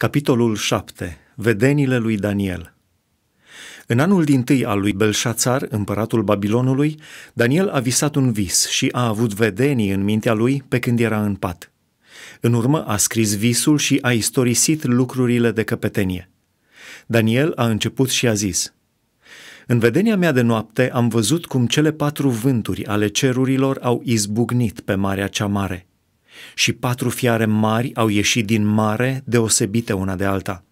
Capitolul 7. Vedenile lui Daniel În anul din tâi al lui Belșațar, împăratul Babilonului, Daniel a visat un vis și a avut vedenii în mintea lui pe când era în pat. În urmă a scris visul și a istorisit lucrurile de căpetenie. Daniel a început și a zis – în vedenia mea de noapte am văzut cum cele patru vânturi ale cerurilor au izbucnit pe Marea Cea Mare și patru fiare mari au ieșit din mare, deosebite una de alta.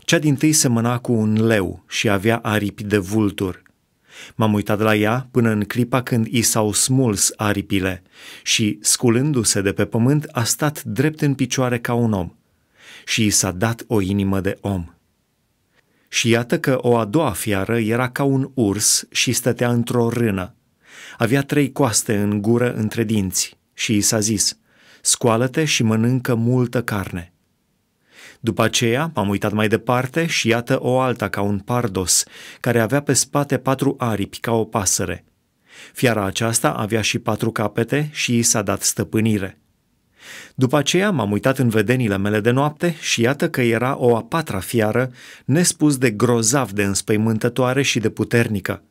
Cea din tâi semăna cu un leu și avea aripi de vultur. M-am uitat la ea până în clipa când i s-au smuls aripile și, sculându-se de pe pământ, a stat drept în picioare ca un om și i s-a dat o inimă de om. Și iată că o a doua fiară era ca un urs și stătea într-o rână. Avea trei coaste în gură între dinți și i s-a zis – scoală-te și mănâncă multă carne. După aceea m-am uitat mai departe și iată o alta ca un pardos, care avea pe spate patru aripi ca o pasăre. Fiara aceasta avea și patru capete și i s-a dat stăpânire. După aceea m-am uitat în vedenile mele de noapte și iată că era o a patra fiară, nespus de grozav de înspăimântătoare și de puternică.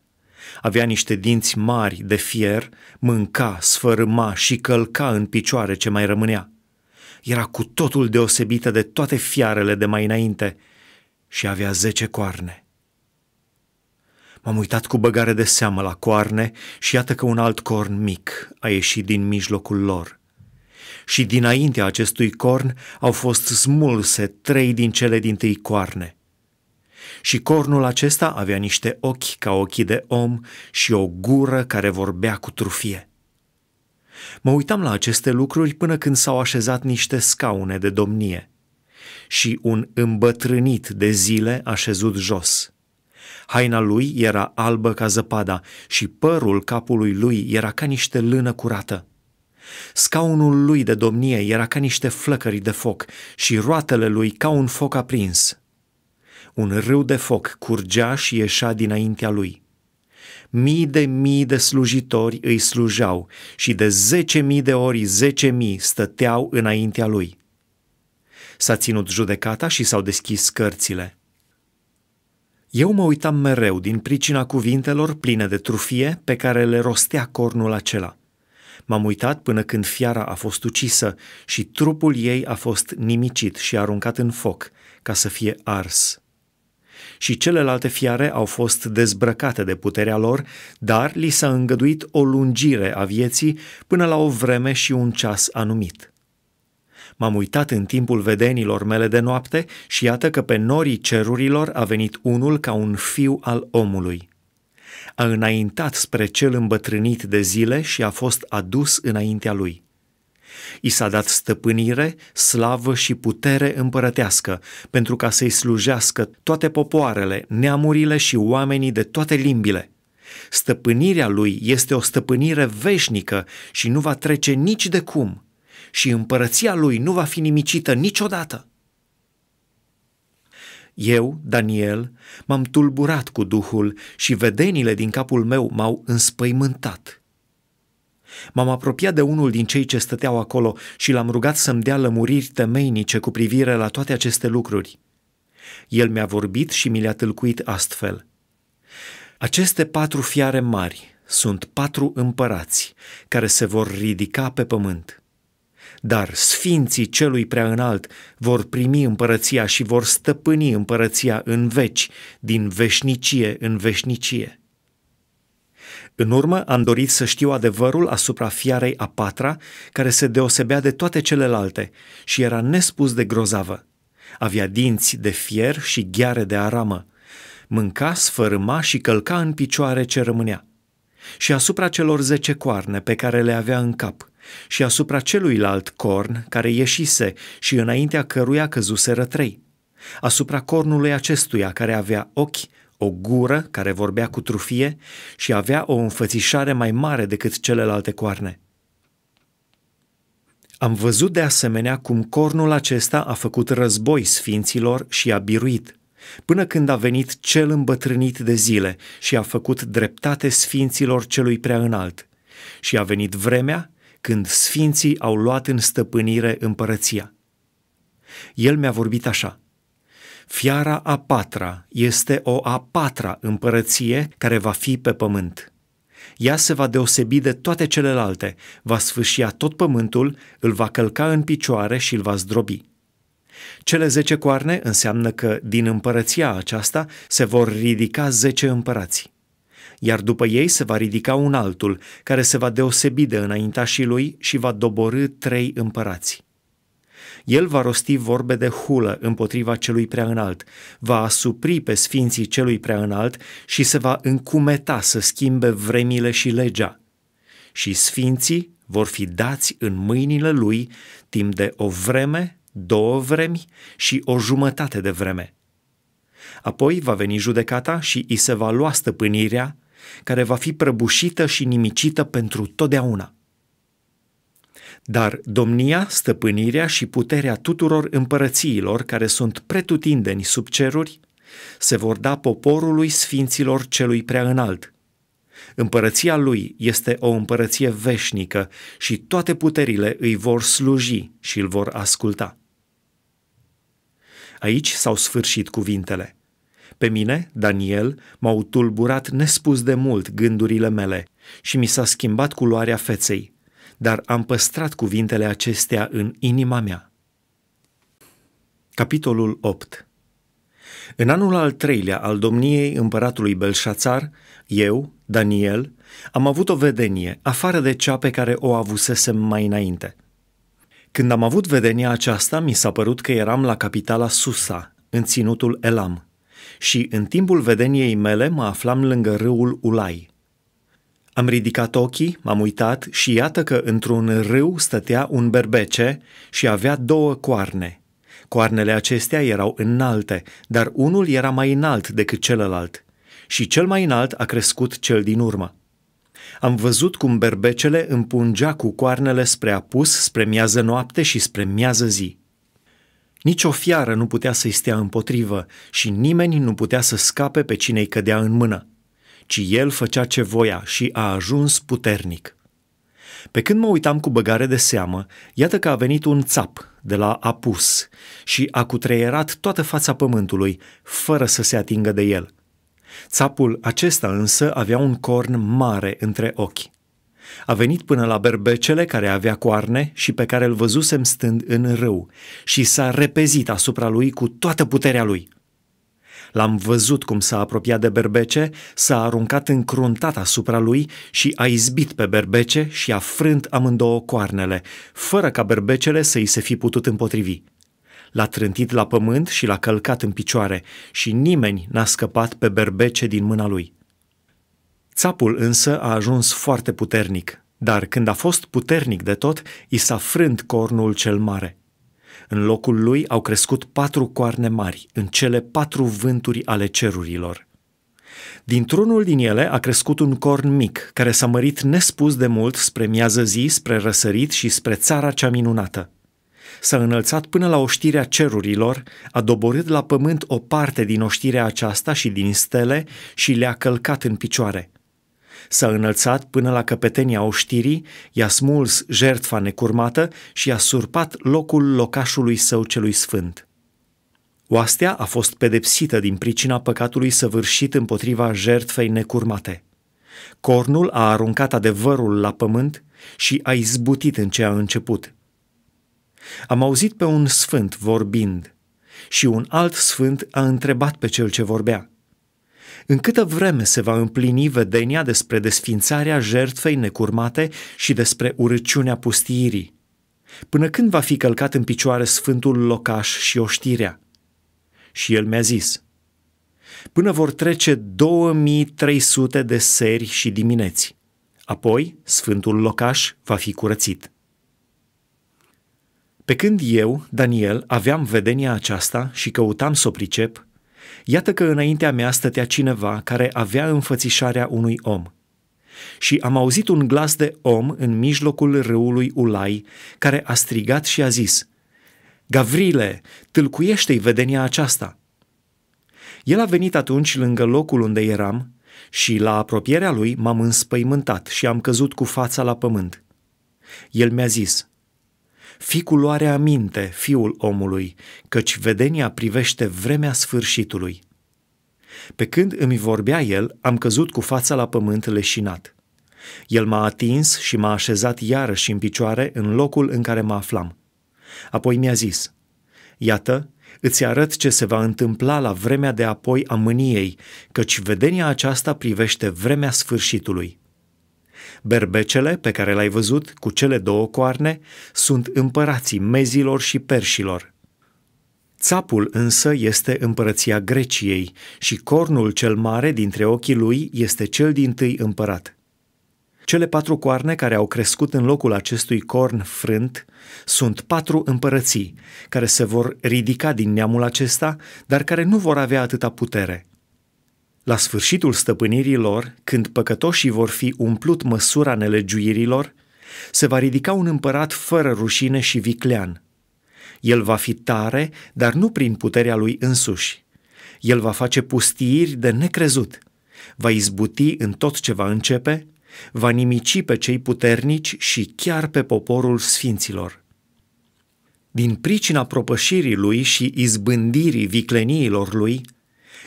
Avea niște dinți mari de fier, mânca, sfărâma și călca în picioare ce mai rămânea. Era cu totul deosebită de toate fiarele de mai înainte și avea zece coarne. M-am uitat cu băgare de seamă la coarne și iată că un alt corn mic a ieșit din mijlocul lor. Și dinaintea acestui corn au fost smulse trei din cele din tâi coarne – și cornul acesta avea niște ochi ca ochii de om și o gură care vorbea cu trufie. Mă uitam la aceste lucruri până când s-au așezat niște scaune de domnie și un îmbătrânit de zile așezut jos. Haina lui era albă ca zăpada și părul capului lui era ca niște lână curată. Scaunul lui de domnie era ca niște flăcări de foc și roatele lui ca un foc aprins. Un râu de foc curgea și ieșea dinaintea lui. Mii de mii de slujitori îi slujau și de zece mii de ori zece mii stăteau înaintea lui. S-a ținut judecata și s-au deschis cărțile. Eu mă uitam mereu din pricina cuvintelor pline de trufie pe care le rostea cornul acela. M-am uitat până când fiara a fost ucisă și trupul ei a fost nimicit și aruncat în foc ca să fie ars și celelalte fiare au fost dezbrăcate de puterea lor, dar li s-a îngăduit o lungire a vieții până la o vreme și un ceas anumit. M-am uitat în timpul vedenilor mele de noapte și iată că pe norii cerurilor a venit unul ca un fiu al omului. A înaintat spre cel îmbătrânit de zile și a fost adus înaintea lui. I s-a dat stăpânire, slavă și putere împărătească, pentru ca să-i slujească toate popoarele, neamurile și oamenii de toate limbile. Stăpânirea lui este o stăpânire veșnică și nu va trece nici de cum, și împărăția lui nu va fi nimicită niciodată. Eu, Daniel, m-am tulburat cu Duhul și vedenile din capul meu m-au înspăimântat. M-am apropiat de unul din cei ce stăteau acolo și l-am rugat să-mi dea lămuriri temeinice cu privire la toate aceste lucruri. El mi-a vorbit și mi le-a tâlcuit astfel. Aceste patru fiare mari sunt patru împărați care se vor ridica pe pământ. Dar sfinții celui prea înalt vor primi împărăția și vor stăpâni împărăția în veci, din veșnicie în veșnicie. În urmă, am dorit să știu adevărul asupra fiarei a patra, care se deosebea de toate celelalte și era nespus de grozavă. Avea dinți de fier și gheare de aramă. Mânca, sfărâma și călca în picioare ce rămânea. Și asupra celor zece coarne pe care le avea în cap, și asupra celuilalt corn care ieșise și înaintea căruia căzuseră trei, asupra cornului acestuia care avea ochi, o gură care vorbea cu trufie și avea o înfățișare mai mare decât celelalte coarne. Am văzut de asemenea cum cornul acesta a făcut război sfinților și a biruit, până când a venit cel îmbătrânit de zile și a făcut dreptate sfinților celui prea înalt. Și a venit vremea când sfinții au luat în stăpânire împărăția. El mi-a vorbit așa. Fiara a patra este o a patra împărăție care va fi pe pământ. Ea se va deosebi de toate celelalte, va sfâșia tot pământul, îl va călca în picioare și îl va zdrobi. Cele zece coarne înseamnă că din împărăția aceasta se vor ridica zece împărați. Iar după ei se va ridica un altul, care se va deosebi de înaintașii lui și va doborâ trei împărați. El va rosti vorbe de hulă împotriva celui prea înalt, va asupri pe sfinții celui prea înalt și se va încumeta să schimbe vremile și legea. Și sfinții vor fi dați în mâinile lui timp de o vreme, două vremi și o jumătate de vreme. Apoi va veni judecata și îi se va lua stăpânirea, care va fi prăbușită și nimicită pentru totdeauna dar domnia, stăpânirea și puterea tuturor împărățiilor care sunt pretutindeni sub ceruri se vor da poporului sfinților celui prea înalt. Împărăția lui este o împărăție veșnică și toate puterile îi vor sluji și îl vor asculta. Aici s-au sfârșit cuvintele. Pe mine, Daniel, m-au tulburat nespus de mult gândurile mele și mi s-a schimbat culoarea feței dar am păstrat cuvintele acestea în inima mea. Capitolul 8 În anul al treilea al domniei împăratului Belșațar, eu, Daniel, am avut o vedenie, afară de cea pe care o avusesem mai înainte. Când am avut vedenia aceasta, mi s-a părut că eram la capitala Susa, în ținutul Elam, și în timpul vedeniei mele mă aflam lângă râul Ulai. Am ridicat ochii, m-am uitat și iată că într-un râu stătea un berbece și avea două coarne. Coarnele acestea erau înalte, dar unul era mai înalt decât celălalt. Și cel mai înalt a crescut cel din urmă. Am văzut cum berbecele împungea cu coarnele spre apus, spre miază noapte și spre miază zi. Nici o fiară nu putea să-i stea împotrivă și nimeni nu putea să scape pe cine-i cădea în mână ci el făcea ce voia și a ajuns puternic. Pe când mă uitam cu băgare de seamă, iată că a venit un țap de la apus și a cutreierat toată fața pământului, fără să se atingă de el. Țapul acesta însă avea un corn mare între ochi. A venit până la berbecele care avea coarne și pe care îl văzusem stând în râu și s-a repezit asupra lui cu toată puterea lui – L-am văzut cum s-a apropiat de berbece, s-a aruncat încruntat asupra lui și a izbit pe berbece și a frânt amândouă coarnele, fără ca berbecele să-i se fi putut împotrivi. L-a trântit la pământ și l-a călcat în picioare și nimeni n-a scăpat pe berbece din mâna lui. Țapul însă a ajuns foarte puternic, dar când a fost puternic de tot, i s-a frânt cornul cel mare – în locul lui au crescut patru coarne mari, în cele patru vânturi ale cerurilor. Dintr-unul din ele a crescut un corn mic, care s-a mărit nespus de mult spre miază zi, spre răsărit și spre țara cea minunată. S-a înălțat până la oștirea cerurilor, a doborât la pământ o parte din oștirea aceasta și din stele și le-a călcat în picioare. S-a înălțat până la căpetenia oștirii, i-a smuls jertfa necurmată și i-a surpat locul locașului său celui sfânt. Oastea a fost pedepsită din pricina păcatului săvârșit împotriva jertfei necurmate. Cornul a aruncat adevărul la pământ și a izbutit în ce a început. Am auzit pe un sfânt vorbind și un alt sfânt a întrebat pe cel ce vorbea. În câtă vreme se va împlini vedenia despre desfințarea jertfei necurmate și despre urăciunea pustiirii? Până când va fi călcat în picioare sfântul locaș și oștirea? Și el mi-a zis, până vor trece 2300 de seri și dimineți. Apoi, sfântul locaș va fi curățit. Pe când eu, Daniel, aveam vedenia aceasta și căutam să o pricep, Iată că înaintea mea stătea cineva care avea înfățișarea unui om. Și am auzit un glas de om în mijlocul râului Ulai, care a strigat și a zis, Gavrile, tâlcuiește-i vedenia aceasta!" El a venit atunci lângă locul unde eram și la apropierea lui m-am înspăimântat și am căzut cu fața la pământ. El mi-a zis – Ficul are aminte, fiul omului, căci vedenia privește vremea sfârșitului. Pe când îmi vorbea el, am căzut cu fața la pământ leșinat. El m-a atins și m-a așezat iarăși în picioare în locul în care mă aflam. Apoi mi-a zis, Iată, îți arăt ce se va întâmpla la vremea de apoi a mâniei, căci vedenia aceasta privește vremea sfârșitului. Berbecele, pe care l-ai văzut, cu cele două coarne, sunt împărații mezilor și perșilor. Țapul însă este împărăția Greciei și cornul cel mare dintre ochii lui este cel din tâi împărat. Cele patru coarne care au crescut în locul acestui corn frânt sunt patru împărății, care se vor ridica din neamul acesta, dar care nu vor avea atâta putere – la sfârșitul stăpânirii lor, când păcătoșii vor fi umplut măsura nelegiuirilor, se va ridica un împărat fără rușine și viclean. El va fi tare, dar nu prin puterea lui însuși. El va face pustiiri de necrezut, va izbuti în tot ce va începe, va nimici pe cei puternici și chiar pe poporul sfinților. Din pricina propășirii lui și izbândirii vicleniilor lui,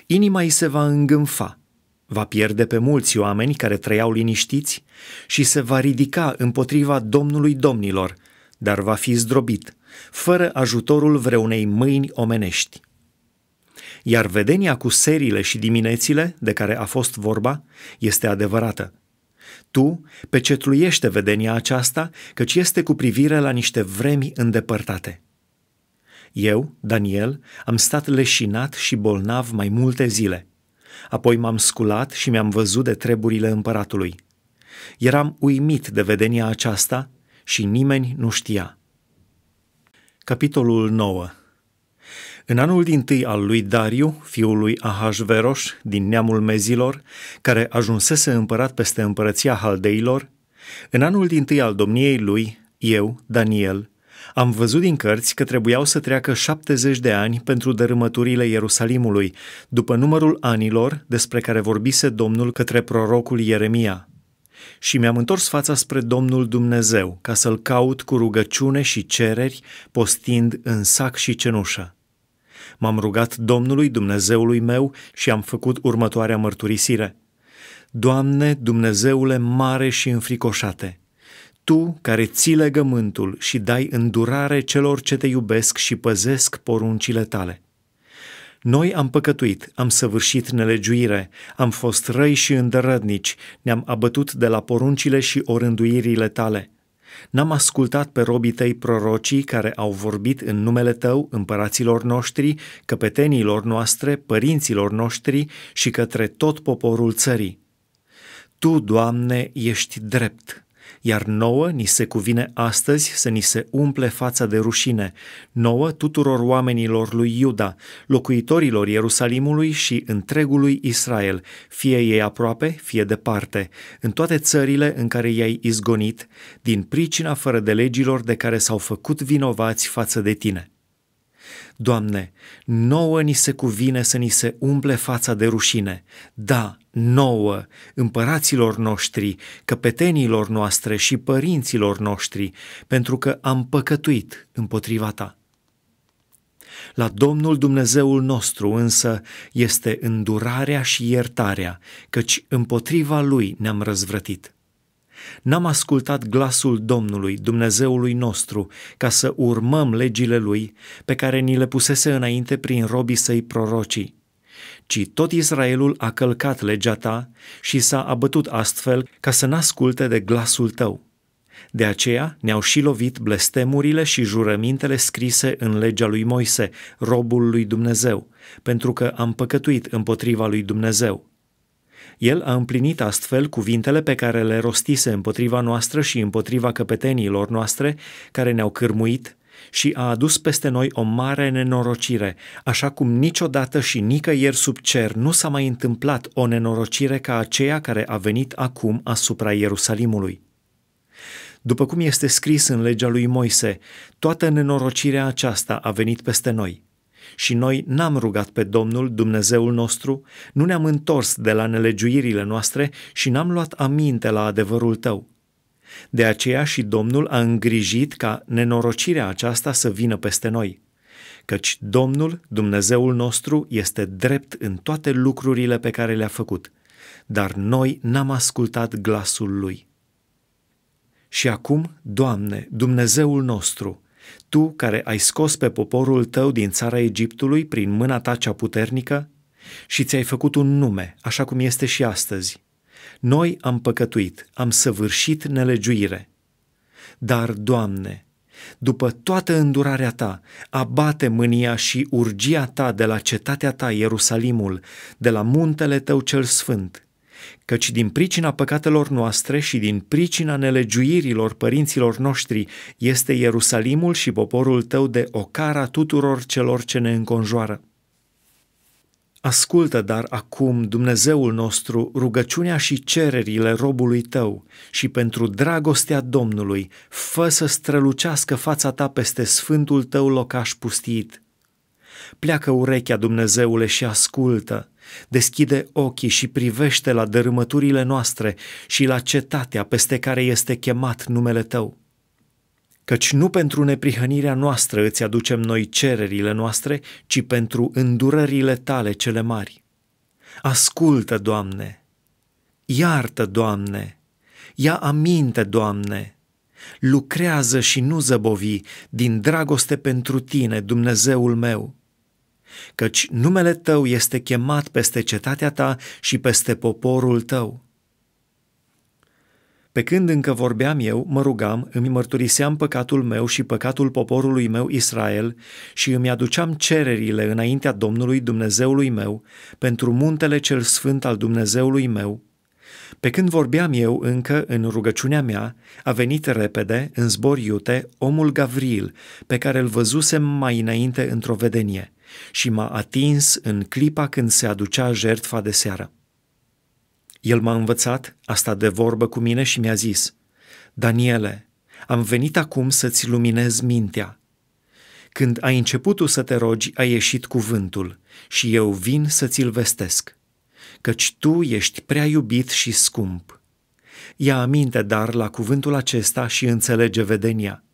Inima îi se va îngânfa, va pierde pe mulți oameni care trăiau liniștiți și se va ridica împotriva Domnului Domnilor, dar va fi zdrobit, fără ajutorul vreunei mâini omenești. Iar vedenia cu serile și diminețile de care a fost vorba este adevărată. Tu pecetluiește vedenia aceasta, căci este cu privire la niște vremi îndepărtate. Eu, Daniel, am stat leșinat și bolnav mai multe zile. Apoi m-am sculat și mi-am văzut de treburile împăratului. Eram uimit de vedenia aceasta și nimeni nu știa. Capitolul 9 în anul din tâi al lui Dariu, fiul lui Ahasveros, din neamul Mezilor, care ajunsese împărat peste împărăția Haldeilor, în anul din tâi al domniei lui, eu, Daniel, am văzut din cărți că trebuiau să treacă 70 de ani pentru dărâmăturile Ierusalimului, după numărul anilor despre care vorbise Domnul către prorocul Ieremia. Și mi-am întors fața spre Domnul Dumnezeu, ca să-l caut cu rugăciune și cereri, postind în sac și cenușă. M-am rugat Domnului Dumnezeului meu și am făcut următoarea mărturisire. Doamne, Dumnezeule mare și înfricoșate, tu care ții legământul și dai îndurare celor ce te iubesc și păzesc poruncile tale. Noi am păcătuit, am săvârșit nelegiuire, am fost răi și îndărădnici, ne-am abătut de la poruncile și orânduirile tale. N-am ascultat pe robii tăi prorocii care au vorbit în numele tău împăraților noștri, căpetenilor noastre, părinților noștri și către tot poporul țării. Tu, Doamne, ești drept iar nouă ni se cuvine astăzi să ni se umple fața de rușine, nouă tuturor oamenilor lui Iuda, locuitorilor Ierusalimului și întregului Israel, fie ei aproape, fie departe, în toate țările în care i-ai izgonit, din pricina fără de legilor de care s-au făcut vinovați față de tine. Doamne, nouă ni se cuvine să ni se umple fața de rușine. Da, nouă, împăraților noștri, căpetenilor noastre și părinților noștri, pentru că am păcătuit împotriva Ta. La Domnul Dumnezeul nostru însă este îndurarea și iertarea, căci împotriva Lui ne-am răzvrătit. N-am ascultat glasul Domnului, Dumnezeului nostru, ca să urmăm legile Lui, pe care ni le pusese înainte prin robii săi prorocii ci tot Israelul a călcat legea ta și s-a abătut astfel ca să n-asculte de glasul tău. De aceea ne-au și lovit blestemurile și jurămintele scrise în legea lui Moise, robul lui Dumnezeu, pentru că am păcătuit împotriva lui Dumnezeu. El a împlinit astfel cuvintele pe care le rostise împotriva noastră și împotriva căpeteniilor noastre care ne-au cârmuit și a adus peste noi o mare nenorocire, așa cum niciodată și nicăieri sub cer nu s-a mai întâmplat o nenorocire ca aceea care a venit acum asupra Ierusalimului. După cum este scris în legea lui Moise, toată nenorocirea aceasta a venit peste noi – și noi n-am rugat pe Domnul, Dumnezeul nostru, nu ne-am întors de la nelegiuirile noastre și n-am luat aminte la adevărul tău. De aceea și Domnul a îngrijit ca nenorocirea aceasta să vină peste noi. Căci Domnul, Dumnezeul nostru, este drept în toate lucrurile pe care le-a făcut, dar noi n-am ascultat glasul lui. Și acum, Doamne, Dumnezeul nostru, tu care ai scos pe poporul tău din țara Egiptului prin mâna ta cea puternică și ți-ai făcut un nume, așa cum este și astăzi. Noi am păcătuit, am săvârșit nelegiuire. Dar, Doamne, după toată îndurarea ta, abate mânia și urgia ta de la cetatea ta, Ierusalimul, de la muntele tău cel sfânt, căci din pricina păcatelor noastre și din pricina nelegiuirilor părinților noștri este Ierusalimul și poporul tău de ocara tuturor celor ce ne înconjoară. Ascultă, dar, acum, Dumnezeul nostru, rugăciunea și cererile robului tău și pentru dragostea Domnului, fă să strălucească fața ta peste sfântul tău locaș pustit. Pleacă urechea, Dumnezeule, și ascultă, Deschide ochii și privește la dărâmăturile noastre și la cetatea peste care este chemat numele Tău. Căci nu pentru neprihănirea noastră îți aducem noi cererile noastre, ci pentru îndurările Tale cele mari. Ascultă, Doamne! Iartă, Doamne! Ia aminte, Doamne! Lucrează și nu zăbovi din dragoste pentru Tine, Dumnezeul meu!' căci numele tău este chemat peste cetatea ta și peste poporul tău. Pe când încă vorbeam eu, mă rugam, îmi mărturiseam păcatul meu și păcatul poporului meu Israel și îmi aduceam cererile înaintea Domnului Dumnezeului meu pentru muntele cel sfânt al Dumnezeului meu. Pe când vorbeam eu încă în rugăciunea mea, a venit repede, în zbor iute, omul Gavril, pe care îl văzusem mai înainte într-o vedenie și m-a atins în clipa când se aducea jertfa de seară. El m-a învățat, a stat de vorbă cu mine și mi-a zis, Daniele, am venit acum să-ți luminez mintea. Când ai început tu să te rogi, ai ieșit cuvântul și eu vin să ți-l vestesc, căci tu ești prea iubit și scump. Ia aminte, dar, la cuvântul acesta și înțelege vedenia –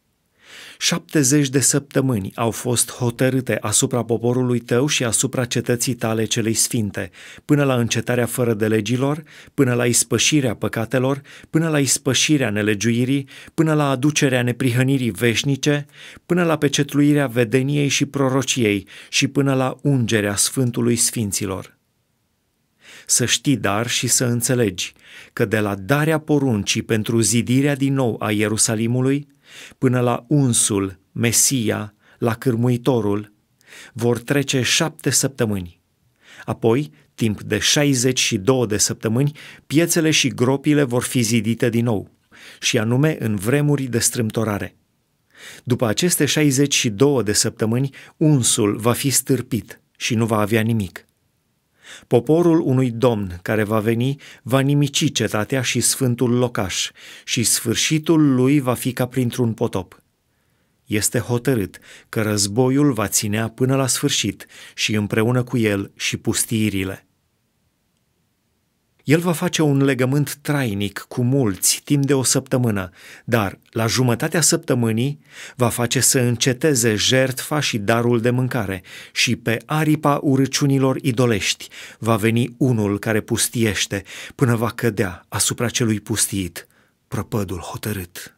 70 de săptămâni au fost hotărâte asupra poporului tău și asupra cetății tale celei sfinte, până la încetarea fără de legilor, până la ispășirea păcatelor, până la ispășirea nelegiuirii, până la aducerea neprihănirii veșnice, până la pecetluirea vedeniei și prorociei și până la ungerea Sfântului Sfinților. Să știi dar și să înțelegi că de la darea poruncii pentru zidirea din nou a Ierusalimului, până la unsul, Mesia, la cârmuitorul, vor trece șapte săptămâni. Apoi, timp de 62 de săptămâni, piețele și gropile vor fi zidite din nou, și anume în vremuri de strâmtorare. După aceste 62 de săptămâni, unsul va fi stârpit și nu va avea nimic. Poporul unui domn care va veni va nimici cetatea și sfântul locaș și sfârșitul lui va fi ca printr-un potop. Este hotărât că războiul va ținea până la sfârșit și împreună cu el și pustiirile. El va face un legământ trainic cu mulți timp de o săptămână, dar la jumătatea săptămânii va face să înceteze jertfa și darul de mâncare și pe aripa urăciunilor idolești va veni unul care pustiește până va cădea asupra celui pustiit, prăpădul hotărât.